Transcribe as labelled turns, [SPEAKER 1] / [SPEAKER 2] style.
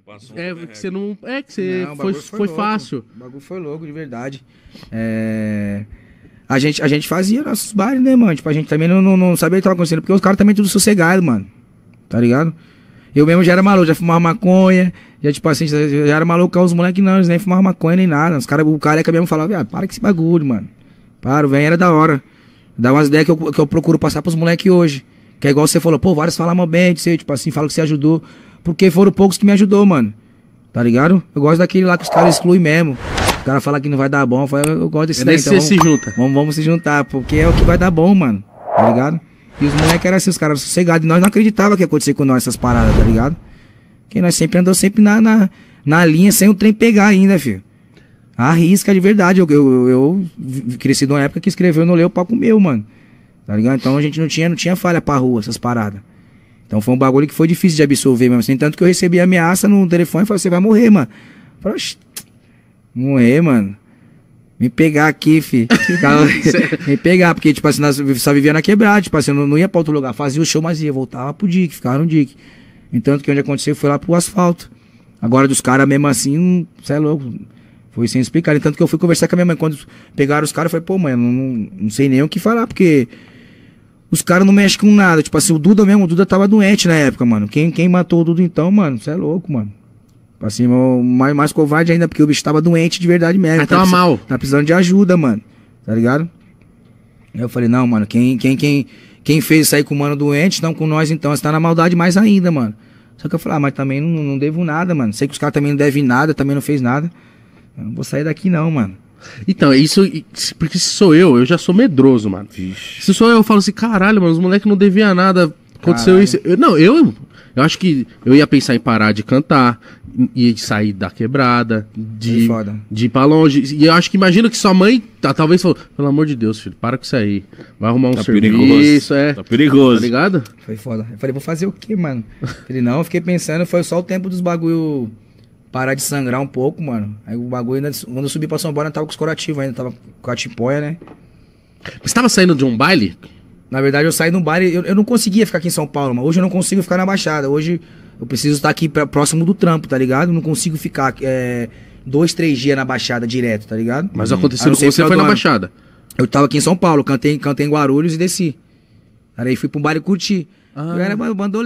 [SPEAKER 1] passou. É, que você não. É que você. Não, foi, foi, foi fácil. O bagulho foi louco, de verdade. É. A gente, a gente fazia nossos bares, né, mano? Tipo, a gente também não, não, não sabia o que tava acontecendo, porque os caras também tudo sossegado, mano. Tá ligado? Eu mesmo já era maluco, já fumava maconha, já, tipo assim, já, já era maluco, os moleques não, eles nem fumavam maconha nem nada. Os cara, o careca é mesmo falava, viado, ah, para com esse bagulho, mano. Para, o velho era da hora. Dá umas ideias que eu, que eu procuro passar pros moleques hoje. Que é igual você falou, pô, vários falam mal bem de você, tipo assim, falam que você ajudou. Porque foram poucos que me ajudou, mano. Tá ligado? Eu gosto daquele lá que os caras excluem mesmo. O cara fala que não vai dar bom, eu, falo, eu gosto desse é daí, então vamos, se junta. Vamos, vamos se juntar, porque é o que vai dar bom, mano. Tá ligado? E os moleques eram assim, os caras sossegados. E nós não acreditava que ia acontecer com nós essas paradas, tá ligado? Porque nós sempre andamos sempre na, na, na, linha sem o trem pegar ainda, filho. Arrisca de verdade. Eu, eu, eu, eu cresci numa época que escreveu no leu o papo meu, mano. Tá ligado? Então a gente não tinha, não tinha falha pra rua, essas paradas. Então foi um bagulho que foi difícil de absorver mesmo assim. Tanto que eu recebi ameaça no telefone e falei, você vai morrer, mano. falei, morrer, mano. Me pegar aqui, fi. me pegar, porque, tipo assim, nós só vivia na quebrada, tipo assim, eu não, ia pra outro lugar. Fazia o show, mas ia, voltava pro DIC, ficava no DIC. Então, que onde aconteceu foi lá pro asfalto. Agora dos caras mesmo assim, você hum, é louco. Foi sem explicar. Tanto que eu fui conversar com a minha mãe. Quando pegaram os caras, eu falei, pô, mãe, eu não, não sei nem o que falar, porque os caras não mexem com nada. Tipo assim, o Duda mesmo, o Duda tava doente na época, mano. Quem, quem matou o Duda então, mano? Você é louco, mano. Tipo assim, mais, mais covarde ainda, porque o bicho tava doente de verdade mesmo. Ah, tá tava tá mal. Tá precisando de ajuda, mano. Tá ligado? eu falei, não, mano, quem, quem, quem, quem fez sair com o mano doente, não com nós então. Você tá na maldade mais ainda, mano. Só que eu falei, ah, mas também não, não devo nada, mano. Sei que os caras também não devem nada, também não fez nada. Eu não vou sair daqui não, mano. Então,
[SPEAKER 2] é isso. Porque se sou eu, eu já sou medroso,
[SPEAKER 1] mano. Vixe. Se sou eu, eu falo assim,
[SPEAKER 2] caralho, mano, os moleques não deviam nada. Aconteceu caralho. isso. Eu, não, eu. Eu acho que eu ia pensar em parar de cantar, e sair da quebrada, de, é de ir pra longe. E eu acho que imagino que sua mãe tá, talvez falou, pelo amor de Deus, filho, para com isso aí. Vai arrumar um tá serviço. É. Tá perigoso. Tá ligado?
[SPEAKER 1] Foi foda. Eu falei, vou fazer o quê, mano? Ele não, eu fiquei pensando, foi só o tempo dos bagulho parar de sangrar um pouco, mano. Aí o bagulho, ainda, quando eu subi pra São Paulo, eu tava com os corativos ainda, tava com a tipóia, né? Você tava saindo de um baile? Na verdade, eu saí de um baile, eu, eu não conseguia ficar aqui em São Paulo, mas hoje eu não consigo ficar na Baixada. Hoje eu preciso estar aqui pra, próximo do trampo, tá ligado? Não consigo ficar é, dois, três dias na Baixada direto, tá ligado? Mas uhum. aconteceu com você foi na ano. Baixada. Eu tava aqui em São Paulo, cantei, cantei em Guarulhos e desci. Aí fui pro baile curtir. Ah. Eu era bandoleiro.